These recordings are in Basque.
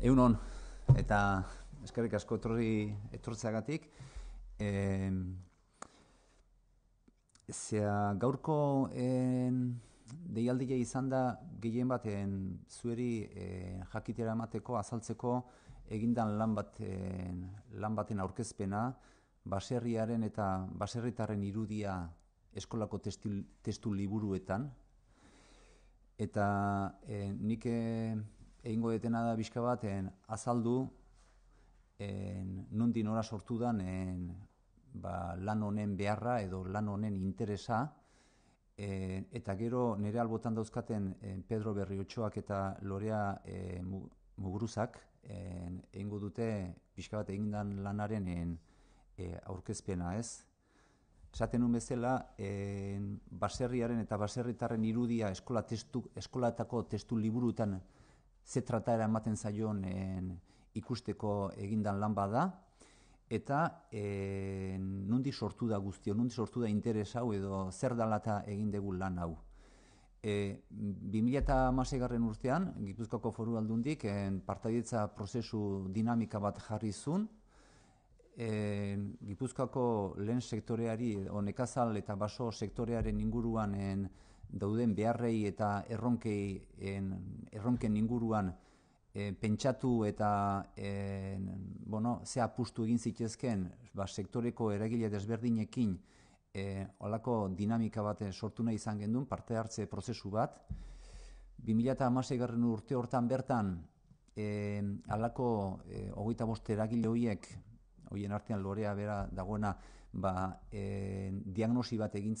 Egun eta eskerrik asko etorri etortzeagatik. E, zea, gaurko deialdia izan da gehien baten zueri e, jakitera emateko azaltzeko egindan lan baten, lan baten aurkezpena, baserriaren eta baserritarren irudia eskolako testu, liburuetan. Eta e, nik... E, egingo detena da bizka baten azaldu en, nundi nora sortu dan en, ba, lan honen beharra edo lan honen interesa eta gero nire albotan dauzkaten Pedro Berriotxoak eta Lorea e, Mugruzak en, egingo dute bizka bat egin dan lanaren en, e, aurkezpena ez Zaten nun bezala, baserriaren eta baserritarren irudia eskola testu, eskolatako testu liburutan ze trataera ematen zaion ikusteko egindan lan bada, eta e, nundi sortu da guztio, nundi sortu da interes hau edo zer dalata egin dugu lan hau. E, 2000 garren urtean, Gipuzkoako foru aldundik, en, prozesu dinamika bat jarri zun, e, Gipuzkoako lehen sektoreari, honekazal eta baso sektorearen inguruanen dauden beharrei eta erronkei en, erronken inguruan e, pentsatu eta e, bueno, ze apustu egin zitezken ba, sektoreko eragile desberdinekin e, eh, olako dinamika bat sortu nahi izan gendun, parte hartze prozesu bat. 2008 garren urte hortan bertan e, alako e, hogeita boste eragile horiek, hoien artean lorea bera dagoena, ba, e, diagnosi bat egin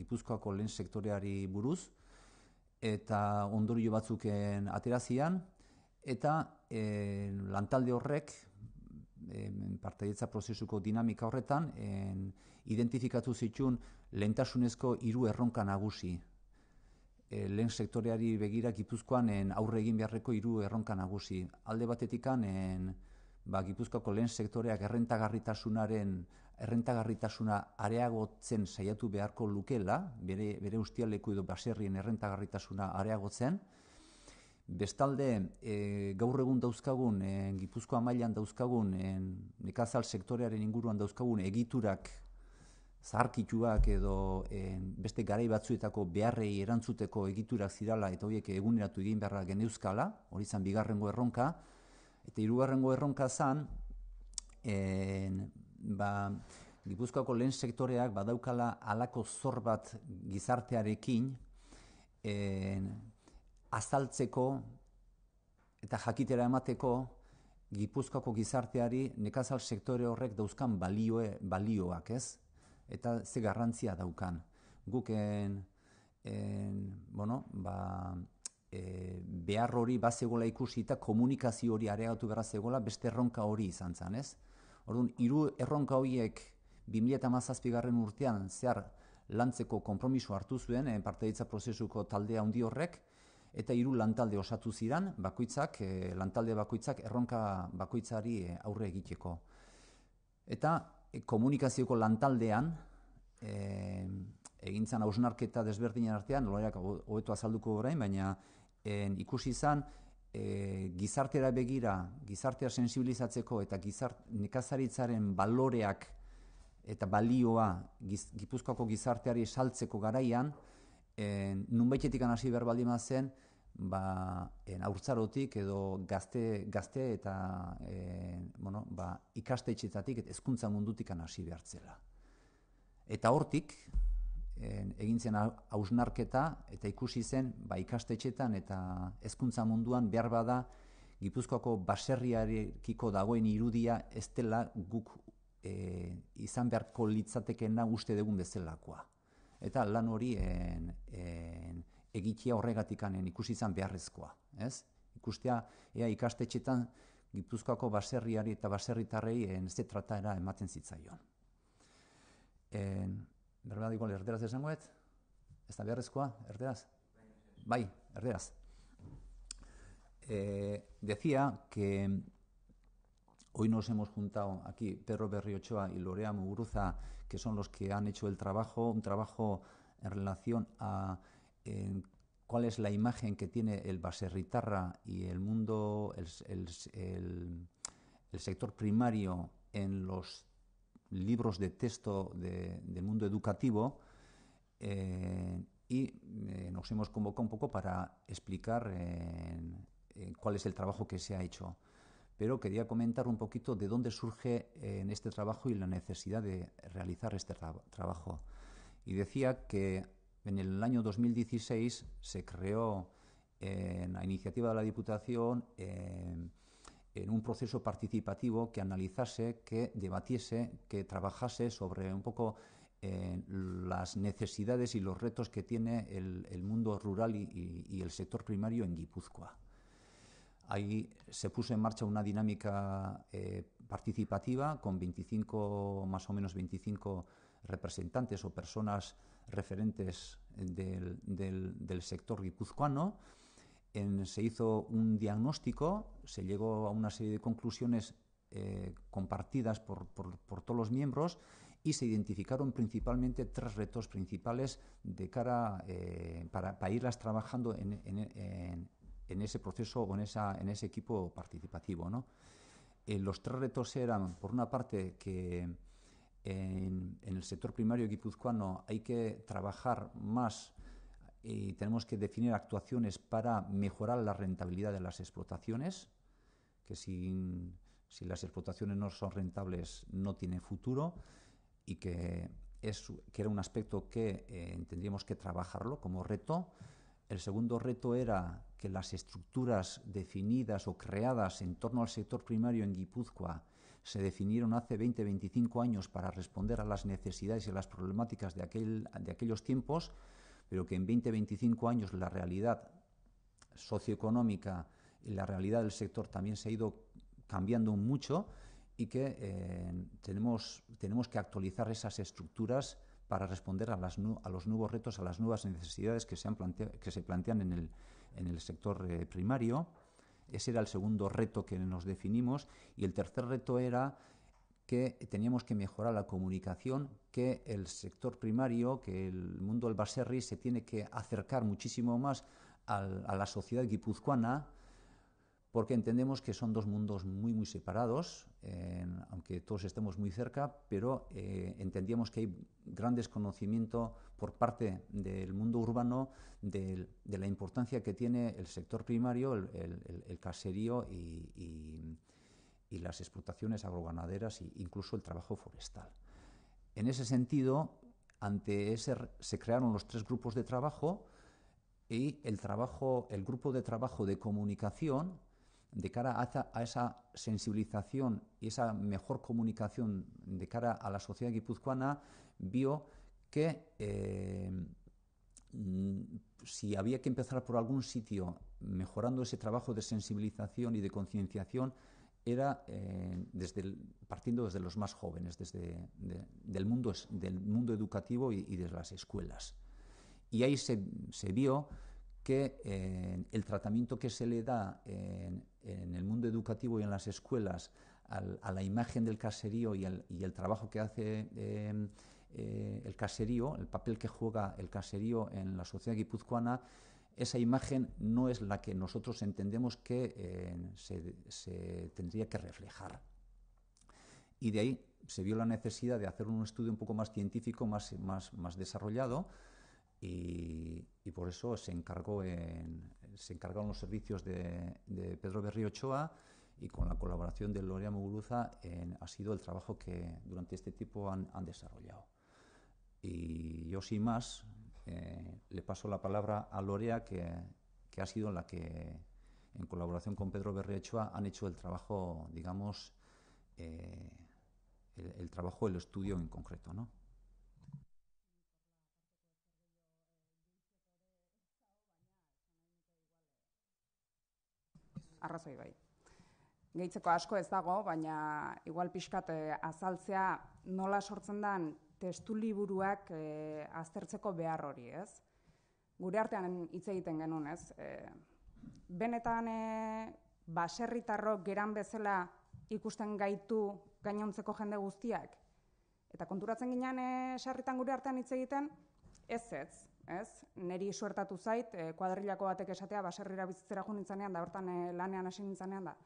gipuzkoako lehen sektoreari buruz, eta ondorio batzuken aterazian, eta e, lantalde horrek, e, partaietza prozesuko dinamika horretan, e, identifikatu zitun lehentasunezko hiru erronka nagusi. E, lehen sektoreari begira gipuzkoan en, aurre egin beharreko hiru erronka nagusi. Alde batetikan, en, ba, Gipuzkoako lehen sektoreak errentagarritasunaren errentagarritasuna areagotzen saiatu beharko lukela, bere, bere ustialeko edo baserrien errentagarritasuna areagotzen, Bestalde, e, gaur egun dauzkagun, e, Gipuzkoa mailan dauzkagun, eh, nekazal sektorearen inguruan dauzkagun egiturak, zaharkituak edo e, beste garai batzuetako beharrei erantzuteko egiturak zirala eta horiek eguneratu egin beharra geneuzkala, hori zan bigarrengo erronka, Eta irugarrengo erronka zan, en, ba, gipuzkoako lehen sektoreak badaukala alako zor bat gizartearekin en, azaltzeko eta jakitera emateko gipuzkoako gizarteari nekazal sektore horrek dauzkan balioe, balioak, ez? Eta ze garrantzia daukan. Guken, en, bueno, ba, e, behar hori bazegola ikusi eta komunikazio hori areagatu behar zegoela beste erronka hori izan zen, ez? Orduan, hiru erronka horiek 2008-azpigarren urtean zehar lantzeko konpromiso hartu zuen eh, parteitza prozesuko taldea handi horrek eta hiru lantalde osatu zidan bakoitzak eh, lantalde bakoitzak erronka bakoitzari aurre egiteko eta komunikazioko lantaldean eh, egintzen hausnarketa desberdinen artean loreak hobeto azalduko orain baina en, ikusi izan, e, gizartera begira, gizartea sensibilizatzeko eta gizart, nekazaritzaren baloreak eta balioa gipuzkoako gizarteari saltzeko garaian, en, nunbaitetik anasi berbaldi zen, ba, en, aurtzarotik edo gazte, gazte eta en, bueno, ba, ikaste etxetatik eta ezkuntza mundutik anasi behartzela. Eta hortik, Eh, egin zen hausnarketa eta ikusi zen ba, ikastetxetan eta hezkuntza munduan behar bada Gipuzkoako baserriarekiko dagoen irudia ez dela guk e, izan beharko litzatekeena uste dugun bezalakoa. Eta lan hori en, en, egitia horregatikanen ikusi izan beharrezkoa. Ez? Ikustea, ea ikastetxetan Gipuzkoako baserriari eta baserritarrei en, ze ematen zitzaion. En, Berbera dikon erderaz de Ez da Bai, eh, decía que hoy nos hemos juntado aquí Perro Berriochoa y Lorea Muguruza, que son los que han hecho el trabajo, un trabajo en relación a cuál es la imagen que tiene el baserritarra y el mundo, el sector primario en los libros de texto de, del mundo educativo eh, y eh, nos hemos convocado un poco para explicar eh, cuál es el trabajo que se ha hecho. Pero quería comentar un poquito de dónde surge en este trabajo y la necesidad de realizar este trabajo. Y decía que en el año 2016 se creó en la iniciativa de la Diputación en un proceso participativo que analizase, que debatiese, que trabajase sobre un poco eh, las necesidades y los retos que tiene el, mundo rural y, el sector primario en Guipúzcoa. Ahí se puso en marcha una dinámica eh, participativa con 25, más o menos 25 representantes o personas referentes del, del, del sector guipuzcoano se hizo un diagnóstico, se llegó a una serie de conclusiones eh, compartidas por, todos los miembros y se identificaron principalmente tres retos principales de cara eh, para, irlas trabajando en, ese proceso o en, esa, en ese equipo participativo. ¿no? Eh, los tres retos eran, por una parte, que en, el sector primario guipuzcoano hay que trabajar más y eh, tenemos que definir actuaciones para mejorar la rentabilidad de las explotaciones, que si las explotaciones no son rentables no tiene futuro y que, es, que era un aspecto que eh, tendríamos que trabajarlo como reto. El segundo reto era que las estructuras definidas o creadas en torno al sector primario en Guipúzcoa se definieron hace 20-25 años para responder a las necesidades y a las problemáticas de, aquel, de aquellos tiempos pero que en 20, 25 años la realidad socioeconómica y la realidad del sector también se ha ido cambiando mucho y que eh, tenemos, tenemos que actualizar esas estructuras para responder a, los nuevos retos, a las nuevas necesidades que se, plantean en el, en el sector eh, primario. Ese era el segundo reto que nos definimos y el tercer reto era que teníamos que mejorar la comunicación, que el sector primario, que el mundo del baserri se tiene que acercar muchísimo más a la sociedad guipuzcoana, porque entendemos que son dos mundos muy, muy separados, aunque todos estemos muy cerca, pero eh, entendíamos que hay gran desconocimiento por parte del mundo urbano de, la importancia que tiene el sector primario, el, caserío y, y y las explotaciones agroganaderas e incluso el trabajo forestal. En ese sentido, ante ese se crearon los tres grupos de trabajo y el trabajo, el grupo de trabajo de comunicación de cara a, esa sensibilización y esa mejor comunicación de cara a la sociedad guipuzcoana vio que eh, si había que empezar por algún sitio mejorando ese trabajo de sensibilización y de concienciación, era eh, desde partiendo desde los más jóvenes, desde el del, mundo, del mundo educativo y, y desde las escuelas. Y ahí se, se vio que eh, el tratamiento que se le da en, el mundo educativo y en las escuelas a la imagen del caserío y, el trabajo que hace em, eh, el caserío, el papel que juega el caserío en la sociedad guipuzcoana, esa imagen no es la que nosotros entendemos que eh, se, tendría que reflejar. Y de ahí se vio la necesidad de hacer un estudio un poco más científico, más, más, más desarrollado, y, por eso se, encargó en, se encargaron los servicios de, de Pedro Ochoa y con la colaboración de Lorea Muguruza en, ha sido el trabajo que durante este tiempo han, han desarrollado. Y yo sin más, eh, le paso la palabra a Lorea, que, que ha sido la que, en colaboración con Pedro Berriochoa, han hecho el trabajo, digamos, eh, el, trabajo, el estudio en concreto, ¿no? Arrazoi bai. Gehitzeko asko ez dago, baina igual pixkat eh, azaltzea nola sortzen den testu liburuak eh, aztertzeko behar hori, ez? Gure artean hitz egiten genuen, ez? E, benetan e, baserritarrok geran bezala ikusten gaitu gainontzeko jende guztiak. Eta konturatzen ginean e, sarritan gure artean hitz egiten, ez ez, ez? Neri suertatu zait, e, batek esatea baserrira bizitzera jo da hortan lanean hasi da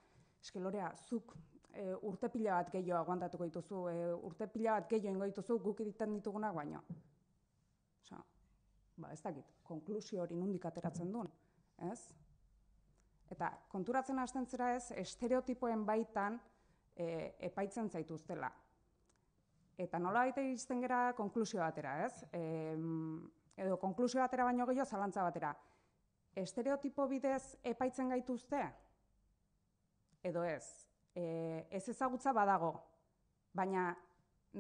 eskelorea, zuk e, urte pila bat gehiago aguantatuko dituzu, e, urte pila bat gehiago ingo dituzu guk egiten dituguna baino. Osa, ba ez dakit, konklusio hori nondik ateratzen duen, ez? Eta konturatzen hasten zera ez, estereotipoen baitan e, epaitzen zaituztela. Eta nola baita izten gera konklusio atera, ez? E, edo konklusio batera baino gehiago zalantza batera. Estereotipo bidez epaitzen gaituzte? Edo ez, Eh, ez ezagutza badago, baina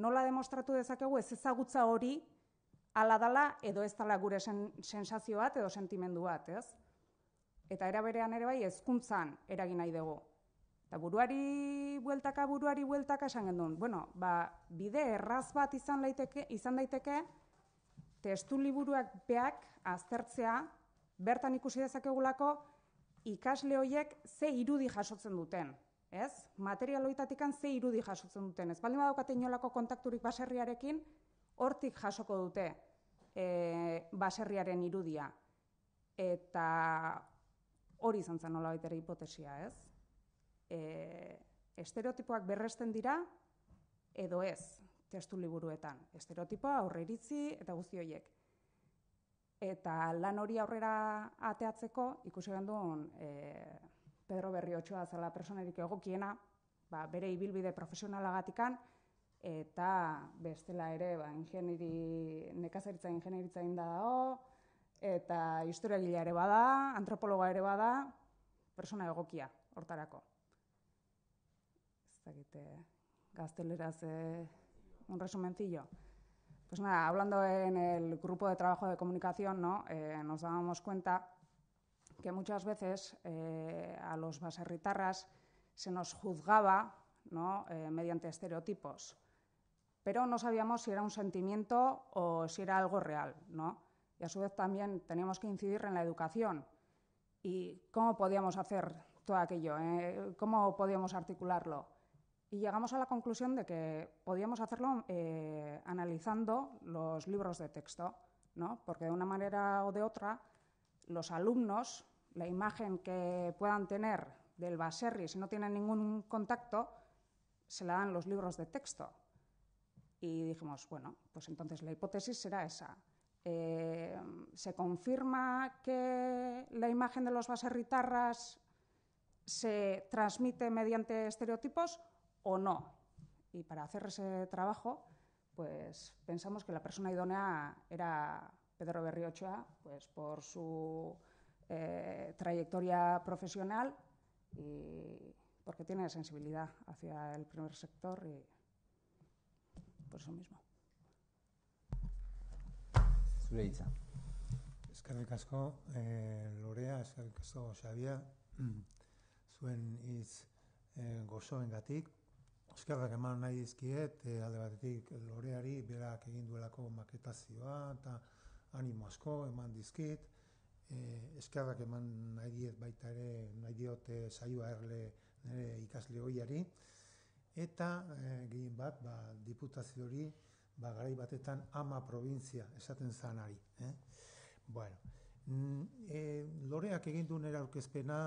nola demostratu dezakegu ez ezagutza hori ala dala edo ez dala gure sensazio bat edo sentimendu bat, ez? Eta eraberean ere bai hezkuntzan eragin nahi dugu. Eta buruari bueltaka, buruari bueltaka esan gendun. Bueno, ba, bide erraz bat izan, laiteke, izan daiteke, testu liburuak beak aztertzea, bertan ikusi dezakegulako, ikasle hoiek ze irudi jasotzen duten ez? Material ze irudi jasotzen duten. Ez baldin badaukate inolako kontakturik baserriarekin, hortik jasoko dute e, baserriaren irudia. Eta hori izan zen nola hipotesia, ez? E, estereotipoak berresten dira, edo ez, testu liburuetan. Estereotipoa aurre eta guzti horiek. Eta lan hori aurrera ateatzeko, ikusi gandun, e, Pedro Berriotxoa zela personerik egokiena, ba, bere ibilbide profesionalagatikan, eta bestela ere, ba, ingeniri, nekazaritza ingenieritza inda dago, eta historiagilea ere bada, antropologa ere bada, persona egokia, hortarako. Ez dakite, eh, gazteleraz, eh, un resumencillo. Pues nada, hablando en el grupo de trabajo de comunicación, ¿no? eh, nos dábamos cuenta que muchas veces eh, a los baserritarras se nos juzgaba ¿no? Eh, mediante estereotipos, pero no sabíamos si era un sentimiento o si era algo real. ¿no? Y a su vez también teníamos que incidir en la educación y cómo podíamos hacer todo aquello, eh? cómo podíamos articularlo. Y llegamos a la conclusión de que podíamos hacerlo analizando los libros de texto, ¿no? porque de una manera o de otra los alumnos, la imagen que puedan tener del Baserri si no tienen ningún contacto, se la dan los libros de texto. Y dijimos, bueno, pues entonces la hipótesis será esa. Eh, ¿Se confirma que la imagen de los baserritarras se transmite mediante estereotipos o no? Y para hacer ese trabajo, pues pensamos que la persona idónea era Pedro Berriochoa, pues, por su eh, trayectoria profesional y porque tiene sensibilidad hacia el primer sector y por eso mismo. Zure Eskerrik asko, eh, Lorea, eskerrik asko, Xabia, zuen iz eh, gozoen gatik. Eskerrak eman nahi izkiet, eh, alde batetik Loreari, berak egin duelako maketazioa, eta animo asko eman dizkit, e, eskerrak eman nahi diet baita ere, nahi diote saioa erle nire ikasle hoiari, eta e, bat, ba, diputazio hori, ba, garai batetan ama provintzia esaten zanari. Eh? Bueno, mm, e, loreak egin du nera aurkezpena,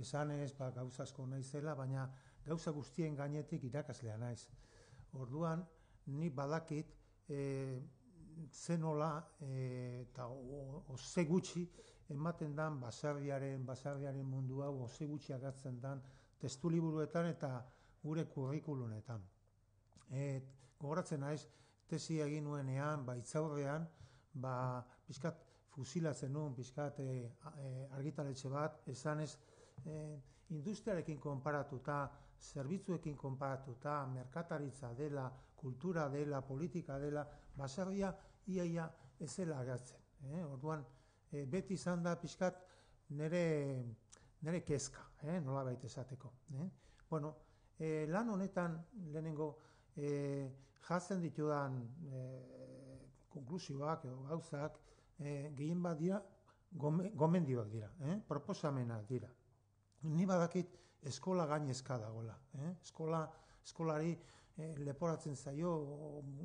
esan ez, ba, gauza asko naizela, baina gauza guztien gainetik irakaslea naiz. Orduan, ni badakit, e, zenola e, eta oze gutxi ematen dan baserriaren baserriaren mundu hau oze gutxi agatzen dan testu liburuetan eta gure kurrikulunetan. Et gogoratzen naiz tesi egin nuenean baitzaurrean ba bizkat ba, fusilatzen nuen bizkat e, e, argitaletxe bat esanez e, industriarekin konparatuta zerbitzuekin konparatuta merkataritza dela kultura dela, politika dela, baserria iaia ez zela agertzen. Eh? Orduan, e, beti izan da pixkat nere, nere kezka, eh? nola baita esateko. Eh? Bueno, e, lan honetan lehenengo e, eh, jazten ditudan e, konklusioak edo gauzak e, gehien bat dira, gome, gomendioak dira, eh? proposamenak dira. Ni badakit eskola gainezka dagola. Eh? Eskola, eskolari Eh, leporatzen zaio,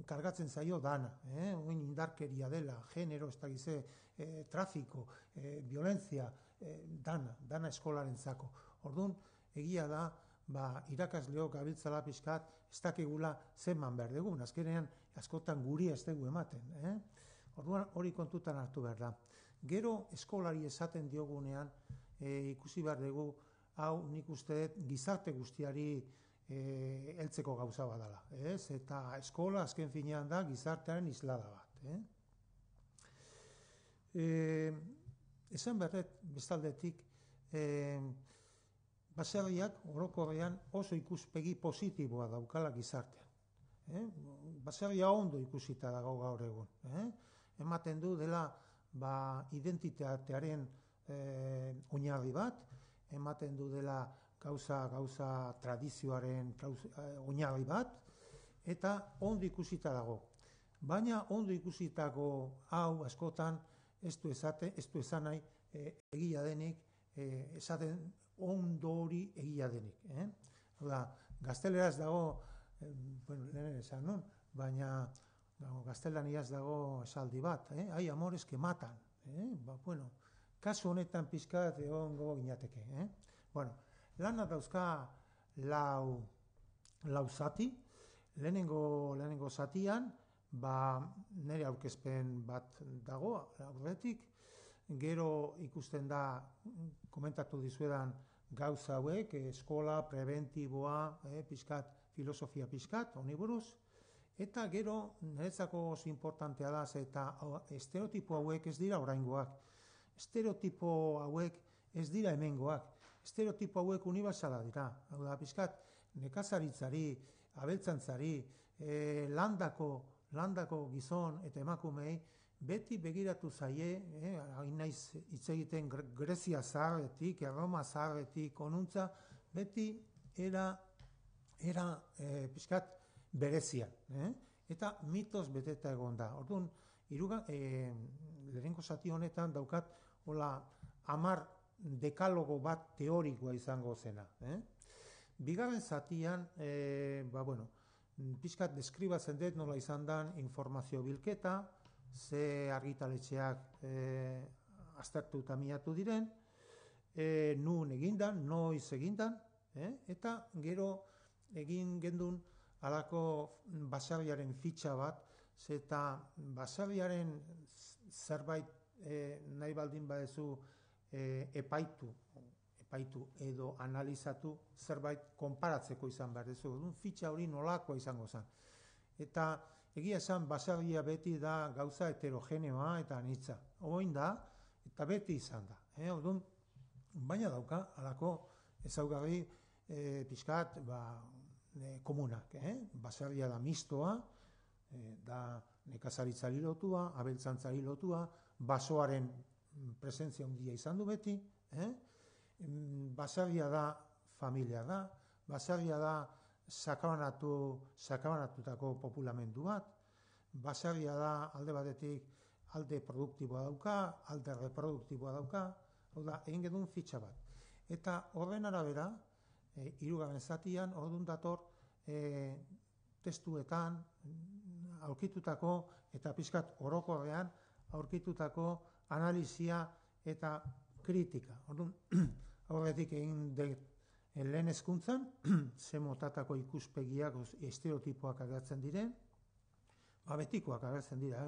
kargatzen zaio dana, eh? oin indarkeria dela, genero, ez da gize, eh, trafiko, eh, violentzia, eh, dana, dana eskolaren zako. Orduan, egia da, ba, irakasleok abiltzala pixkat, ez dakigula zeman behar dugu, azkenean, askotan guri ez dugu ematen. Eh? Orduan, hori kontutan hartu behar da. Gero, eskolari esaten diogunean, eh, ikusi behar dugu, hau nik uste gizarte guztiari e, eltzeko gauza badala. Ez? Eta eskola azken finean da gizartearen izlada bat. Eh? E, berret, bestaldetik, e, baserriak orokorrean oso ikuspegi positiboa daukala gizartean. Eh? Baserria ondo ikusita dago gaur egun. Eh? Ematen du dela ba, identitatearen e, oinarri bat, ematen du dela gauza gauza tradizioaren eh, oinarri bat eta ondo ikusita dago. Baina ondo ikusitako hau askotan ez du esate, ez du esan eh, egia denik, e, esaten ondo hori egia denik. Eh? da, gazteleraz dago, e, bueno, lehen baina dago, gaztelan dago esaldi bat, eh? hai amores que matan. Eh? Ba, bueno, kasu honetan pizkat egon gogo ginateke. Eh? Bueno, lana dauzka lau, lau zati, lehenengo, lehenengo zatian, ba, nire aurkezpen bat dago, aurretik, gero ikusten da, komentatu dizuedan, gauza hauek, eh, eskola, preventiboa, eh, pizkat, filosofia pizkat, honi eta gero, niretzako oso importantea da, eta estereotipo hauek ez dira oraingoak, estereotipo hauek ez dira hemengoak, estereotipo hauek unibertsala dira. Hau da, pixkat, nekazaritzari, abeltzantzari, e, eh, landako, landako gizon eta emakumei, beti begiratu zaie, eh, hain naiz hitz egiten Grezia zarretik, Erroma zarretik, konuntza, beti era, era e, pixkat, berezia. Eh? Eta mitos beteta egon da. Hortun, iruga, e, eh, lehenko sati honetan daukat, hola, amar dekalogo bat teorikoa izango zena. Eh? Bigarren zatian, eh, ba bueno, pixkat deskribatzen dut nola izan dan informazio bilketa, ze argitaletxeak eh, aztertu eta miatu diren, nun egindan, noiz egindan, eta gero egin gendun alako basarriaren fitxa bat, eta basarriaren zerbait nahi baldin badezu, e, epaitu, epaitu edo analizatu zerbait konparatzeko izan behar duzu. Dun fitxa hori nolakoa izango zen. Eta egia esan basagia beti da gauza heterogeneoa eta anitza. Oin da, eta beti izan da. E, eh? odun, baina dauka, alako ezaugarri e, pixkat, ba, komunak. Eh? Basarria da mistoa, e, da nekazaritzari lotua, abeltzantzari lotua, basoaren presentzia handia izan du beti, eh? Basarria da familia da, basarria da sakabanatu, sakabanatutako populamendu bat, basarria da alde batetik alde produktiboa dauka, alde reproduktiboa dauka, hau da, egin gedun fitxa bat. Eta horren arabera, e, eh, irugaren zatian, orduan dator, eh, testuetan, aurkitutako, eta pixkat orokorrean, aurkitutako, analizia eta kritika. Ordun, horretik egin dut eh, lehen ezkuntzan, ze motatako ikuspegiak estereotipoak agertzen diren, ba, agertzen dira,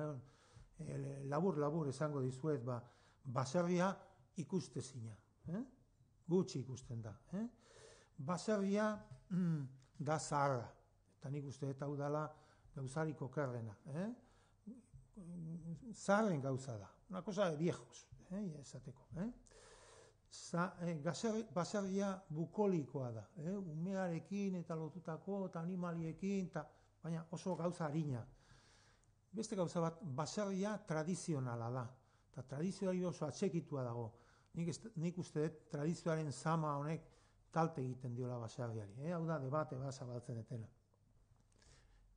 labur-labur eh, eh, esango dizuet, ba, baserria ikustezina, eh? gutxi ikusten da. Eh? Baserria mm, da zaharra, eta nik uste eta udala gauzariko kerrena. Eh? zarren gauza da, una cosa de viejos, eh, esateko. Eh? Eh, baserria bukolikoa da, eh? umearekin eta lotutako eta animaliekin, eta, baina oso gauza harina. Beste gauza bat, baserria tradizionala da, eta tradizioari oso atxekitua dago. Nik, nik uste dut tradizioaren zama honek talte egiten diola baserriari, eh? hau da debate bat zabaltzen etena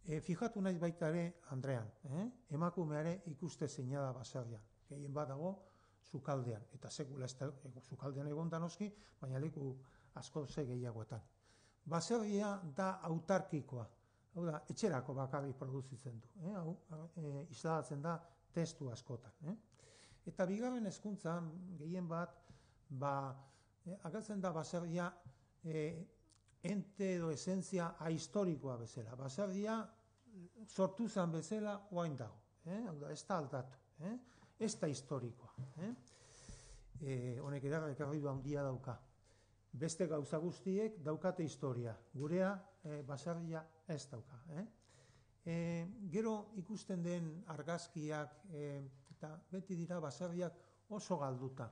e, fijatu naiz baita ere Andrean, eh? Emakumeare ikuste zeina da baserria. Gehien bat dago sukaldean eta sekula ez sukaldean egonda noski, baina leku asko ze gehiagoetan. Baserria da autarkikoa. Hau da, etxerako bakarri produzitzen du, eh? Hau e, eh, islatzen da testu askotan, eh? Eta bigarren hezkuntzan gehien bat ba, eh, agertzen da baserria eh, ente edo esentzia ahistorikoa bezala. Basardia sortu zen bezala oain dago. Eh? Ez da aldatu. Eh? Ez da historikoa. Eh? Eh, honek edar, ekarri du handia dauka. Beste gauza guztiek daukate historia. Gurea eh, ez dauka. Eh? Eh, gero ikusten den argazkiak eh, eta beti dira basardiak oso galduta.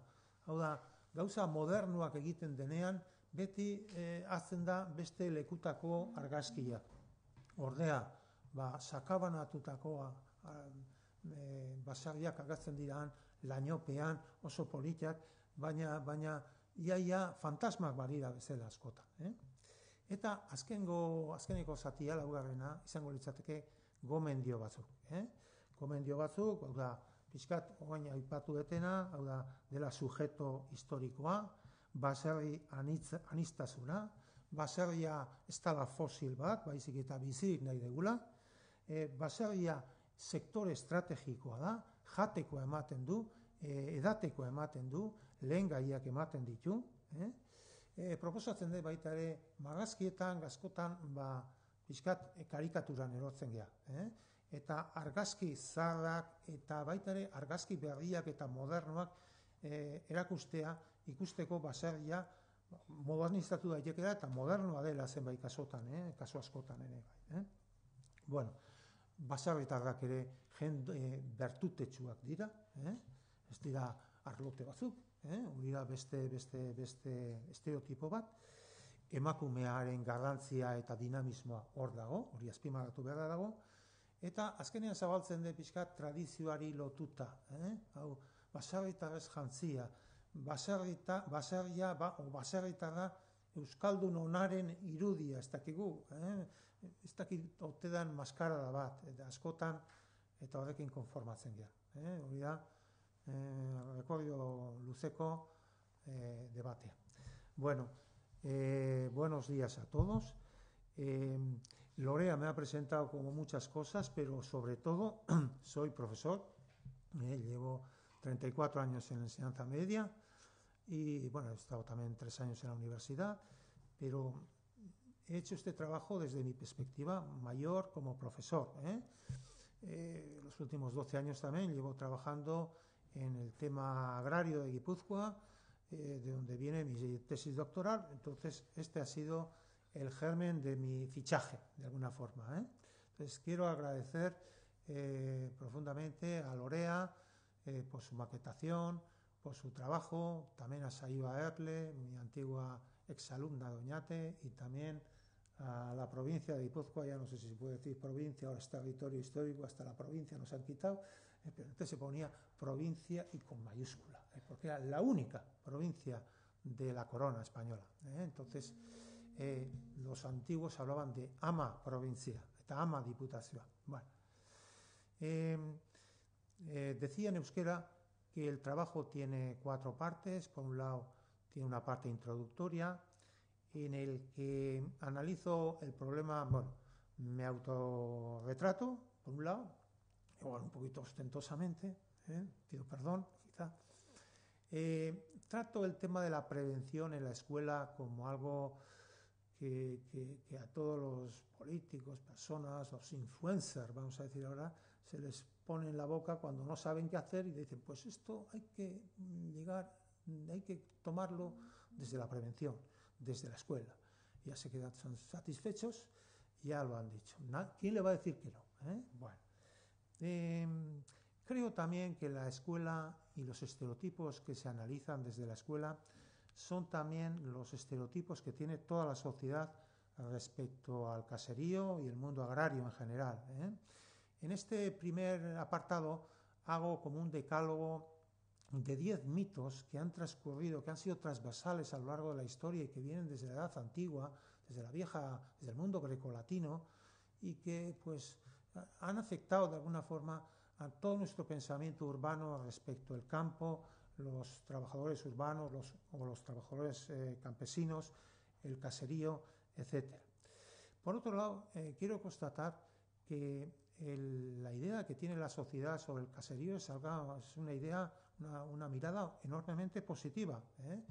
Hau da, gauza modernuak egiten denean, beti e, da beste lekutako argazkia. Ordea, ba, sakabanatutakoa, e, eh, basariak agatzen diran, lainopean, oso politiak, baina, baina iaia fantasmak badira bezala askota. Eh? Eta azkengo, azkeneko zatia laugarrena, izango litzateke, gomen dio batzu. Eh? Gomen dio batzu, da, oain aipatu etena, hau da, dela sujeto historikoa, baserri anistazuna, baserria ez fosil bat, baizik eta bizirik nahi dugula, e, baserria sektore estrategikoa da, jateko ematen du, e, edateko ematen du, lehen gaiak ematen ditu. E? Proposatzen dut baita ere, magazkietan, gaskotan, ba, pixkat karikaturan erotzen gara. Eta argazki zarrak, eta baita ere, argazki berriak eta modernoak erakustea, ikusteko baserria modernizatu daiteke da eta modernoa dela zenbait kasotan, eh? kasu askotan ere bai. Eh? Bueno, baserritarrak ere jende eh, bertutetsuak dira, eh? ez dira arlote batzuk, eh? dira beste, beste, beste estereotipo bat, emakumearen garrantzia eta dinamismoa hor dago, hori azpimarratu behar dago, eta azkenean zabaltzen de pixka tradizioari lotuta, eh? hau, baserrita, baserria ba, o baserritarra Euskaldun onaren irudia, ez dakigu, eh? ez dakit otedan maskarada bat, eta askotan, eta horrekin konformatzen dira. Eh? Hori da, eh, rekordio luzeko eh, debatea. Bueno, eh, buenos días a todos. Em, Lorea me ha presentado como muchas cosas, pero sobre todo soy profesor, eh, llevo 34 años en enseñanza media, y bueno, he estado también tres años en la universidad, pero he hecho este trabajo desde mi perspectiva mayor como profesor. ¿eh? Eh, los últimos 12 años también llevo trabajando en el tema agrario de Guipúzcoa, eh, de donde viene mi tesis doctoral. Entonces, este ha sido el germen de mi fichaje, de alguna forma. Entonces, quiero agradecer profundamente a Lorea por su maquetación, por su trabajo, también a Saiba Erle, mi antigua exalumna doñate, y también a la provincia de Guipúzcoa, ya no sé si se puede decir provincia, ahora está territorio histórico, hasta la provincia nos han quitado, eh, pero antes se ponía provincia y con mayúscula, eh, porque era la única provincia de la corona española. Eh. Entonces, los antiguos hablaban de ama provincia, esta ama diputación. Bueno, decía en euskera y el trabajo tiene cuatro partes. Por un lado, tiene una parte introductoria en el que analizo el problema, bueno, me autorretrato, por un lado, igual un poquito ostentosamente, ¿eh? pido perdón, quizá. Eh, trato el tema de la prevención en la escuela como algo que, a todos los políticos, personas, los influencers, vamos a decir ahora, se les pone en la boca cuando no saben qué hacer y dicen, pues esto hay que mm, llegar, mm, hay que tomarlo desde la prevención, desde la escuela. Ya se quedan satisfechos, ya lo han dicho. ¿Quién le va a decir que no? Eh? Bueno, em, creo también que la escuela y los estereotipos que se analizan desde la escuela son también los estereotipos que tiene toda la sociedad respecto al caserío y el mundo agrario en general. ¿eh? En este primer apartado hago como un decálogo de diez mitos que han transcurrido, que han sido transversales a lo largo de la historia y que vienen desde la Edad Antigua, desde la vieja, desde el mundo grecolatino y que pues han afectado de alguna forma a todo nuestro pensamiento urbano respecto al campo, los trabajadores urbanos los, o los trabajadores eh, campesinos, el caserío, etc. Por otro lado, eh, quiero constatar que la idea que tiene la sociedad sobre el caserío es, es una idea, una, mirada enormemente positiva. ¿eh?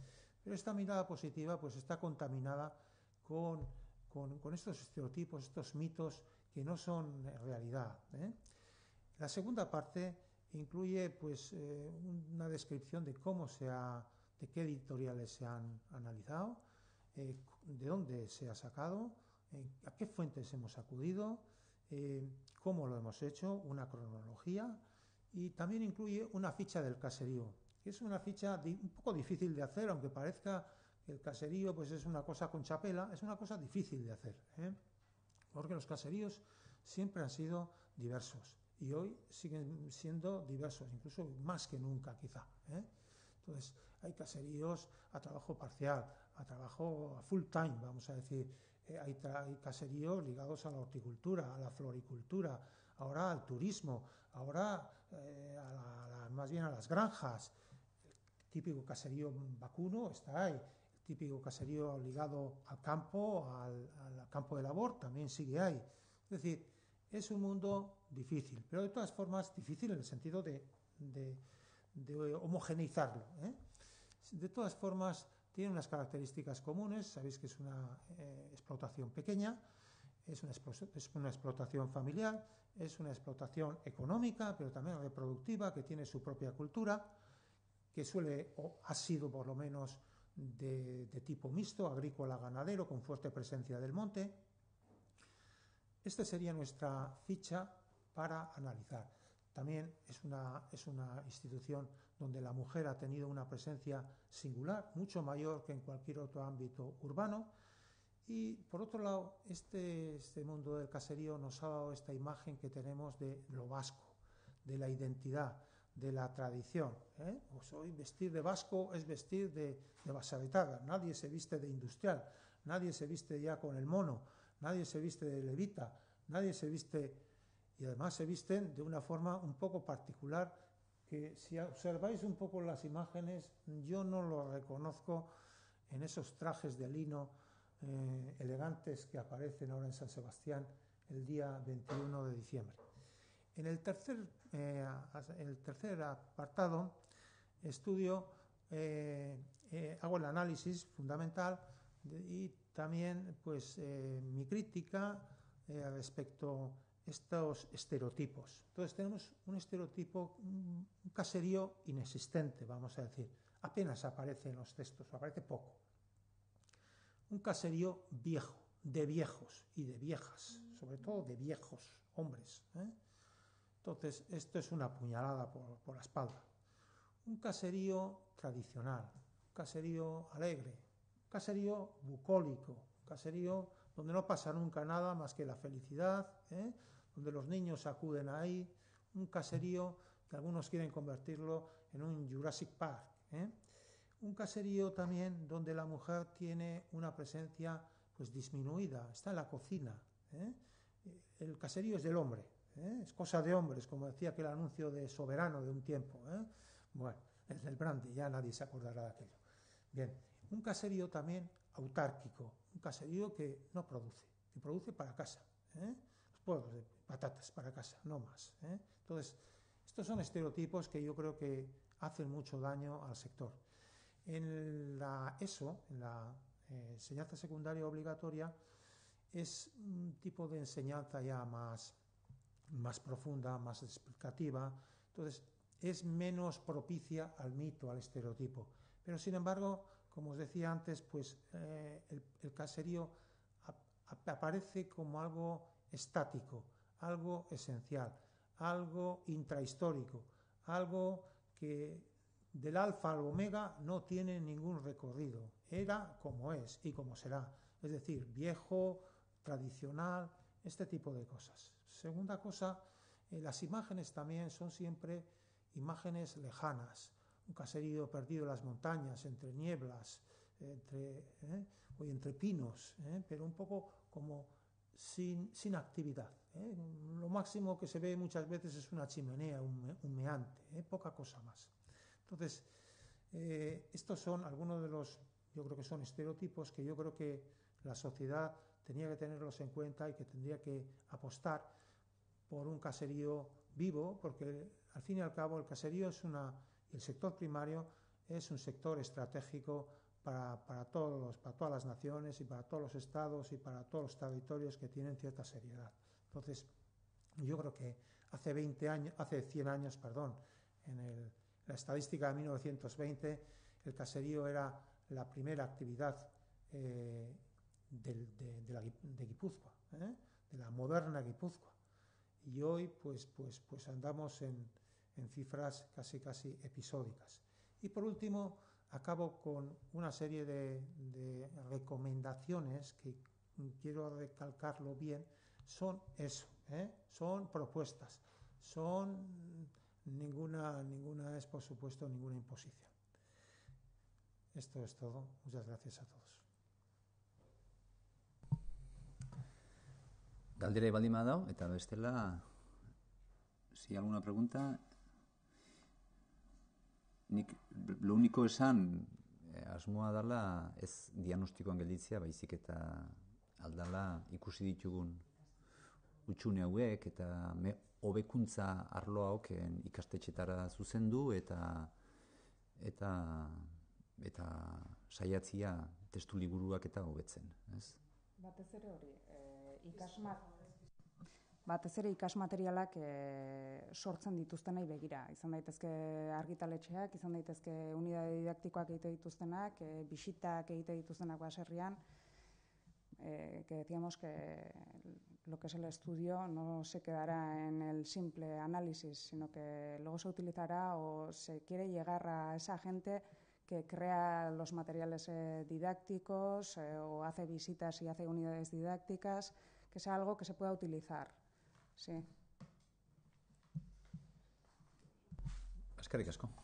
Pero esta mirada positiva pues está contaminada con, con, estos estereotipos, estos mitos que no son realidad. ¿eh? La segunda parte incluye pues eh, una descripción de cómo se ha, de qué editoriales se han analizado, de dónde se ha sacado, a qué fuentes hemos acudido, eh, cómo lo hemos hecho, una cronología y también incluye una ficha del caserío. Es una ficha un poco difícil de hacer, aunque parezca que el caserío pues es una cosa con chapela, es una cosa difícil de hacer, ¿eh? porque los caseríos siempre han sido diversos y hoy siguen siendo diversos, incluso más que nunca quizá. ¿eh? Entonces, hay caseríos a trabajo parcial, a trabajo a full time, vamos a decir, eh, hay, caseríos ligados a la horticultura, a la floricultura, ahora al turismo, ahora eh, más bien a las granjas. El típico caserío vacuno está ahí, el típico caserío ligado al campo, al, campo de labor también sigue ahí. Es decir, es un mundo difícil, pero de todas formas difícil en el sentido de, homogeneizarlo. ¿eh? De todas formas, tiene unas características comunes, sabéis que es una eh, explotación pequeña, es una, explotación familiar, es una explotación económica, pero también reproductiva, que tiene su propia cultura, que suele o ha sido por lo menos de, tipo mixto, agrícola-ganadero, con fuerte presencia del monte. Esta sería nuestra ficha para analizar. También es una, es una institución donde la mujer ha tenido una presencia singular, mucho mayor que en cualquier otro ámbito urbano. Y por otro lado, este, este mundo del caserío nos ha dado esta imagen que tenemos de lo vasco, de la identidad, de la tradición. ¿eh? hoy vestir de vasco es vestir de, de nadie se viste de industrial, nadie se viste ya con el mono, nadie se viste de levita, nadie se viste, y además se visten de una forma un poco particular que si observáis un poco las imágenes, yo no lo reconozco en esos trajes de lino eh, elegantes que aparecen ahora en San Sebastián el día 21 de diciembre. En el tercer, eh, el tercer apartado estudio, eh, hago el análisis fundamental y también pues mi crítica respecto estos estereotipos. Entonces tenemos un estereotipo, un caserío inexistente, vamos a decir. Apenas aparece en los textos, aparece poco. Un caserío viejo, de viejos y de viejas, sobre todo de viejos hombres. ¿eh? Entonces, esto es una puñalada por, la espalda. Un caserío tradicional, un caserío alegre, un caserío bucólico, un caserío donde no pasa nunca nada más que la felicidad, ¿eh? donde los niños acuden ahí, un caserío que algunos quieren convertirlo en un Jurassic Park. ¿eh? Un caserío también donde la mujer tiene una presencia pues disminuida, está en la cocina. ¿eh? El caserío es del hombre, ¿eh? es cosa de hombres, como decía aquel anuncio de soberano de un tiempo. Bueno, es del brandy, ya nadie se acordará de aquello. Bien, un caserío también autárquico, un caserío que no produce, que produce para casa. Bueno, pues patatas para casa, no más. ¿eh? Entonces, estos son estereotipos que yo creo que hacen mucho daño al sector. En la ESO, en la eh, enseñanza secundaria obligatoria, es un tipo de enseñanza ya más, más profunda, más explicativa, entonces es menos propicia al mito, al estereotipo. Pero sin embargo, como os decía antes, pues eh, el, caserío aparece como algo estático, algo esencial, algo intrahistórico, algo que del alfa al omega no tiene ningún recorrido. Era como es y como será. Es decir, viejo, tradicional, este tipo de cosas. Segunda cosa, eh, las imágenes también son siempre imágenes lejanas. Un caserío perdido en las montañas, entre nieblas, entre, eh, o entre pinos, eh, pero un poco como sin, actividad. ¿eh? Lo máximo que se ve muchas veces es una chimenea humeante, ¿eh? poca cosa más. Entonces, eh, estos son algunos de los, yo creo que son estereotipos que yo creo que la sociedad tenía que tenerlos en cuenta y que tendría que apostar por un caserío vivo, porque al fin y al cabo el caserío es una, el sector primario es un sector estratégico para, todos para todas las naciones y para todos los estados y para todos los territorios que tienen cierta seriedad. Entonces, yo creo que hace 20 años, hace 100 años, perdón, en el, la estadística de 1920, el caserío era la primera actividad eh, de, de, de Guipúzcoa, ¿eh? de la moderna Guipúzcoa. Y hoy, pues, pues, pues andamos en, en cifras casi, casi episódicas. Y por último, acabo con una serie de, recomendaciones que quiero recalcarlo bien, son eso, ¿eh? son propuestas, son ninguna, ninguna es por supuesto ninguna imposición. Esto es todo, muchas gracias a todos. Galdera baldin Estela? si alguna pregunta, nik lo uniko esan eh, asmoa dala ez diagnostikoan gelditzea baizik eta aldala ikusi ditugun utxune hauek eta hobekuntza arlo ikastetxetara zuzendu eta eta eta saiatzia testu liburuak eta hobetzen, ez? Batez ere hori, eh, ikasmak batez ere ikasmaterialak e, eh, sortzen dituztenai begira. Izan daitezke argitaletxeak, izan daitezke unidade didaktikoak egite dituztenak, e, bisitak egite dituztenak baserrian, e, que decíamos que lo que es el estudio no se quedará en el simple análisis, sino que luego se utilizará o se quiere llegar a esa gente que crea los materiales didácticos o hace visitas y hace unidades didácticas, que sea algo que se pueda utilizar. Sí. Eskerrik asko.